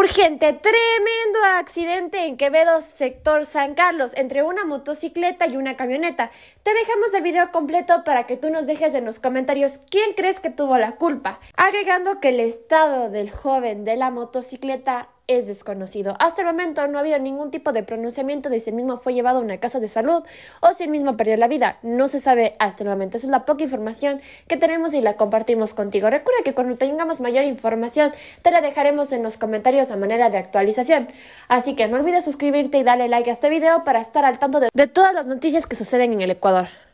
Urgente, tremendo accidente en Quevedo, sector San Carlos, entre una motocicleta y una camioneta. Te dejamos el video completo para que tú nos dejes en los comentarios quién crees que tuvo la culpa agregando que el estado del joven de la motocicleta es desconocido. Hasta el momento no ha habido ningún tipo de pronunciamiento de si el mismo fue llevado a una casa de salud o si el mismo perdió la vida. No se sabe hasta el momento. Esa es la poca información que tenemos y la compartimos contigo. Recuerda que cuando tengamos mayor información te la dejaremos en los comentarios a manera de actualización. Así que no olvides suscribirte y darle like a este video para estar al tanto de todas las noticias que suceden en el Ecuador.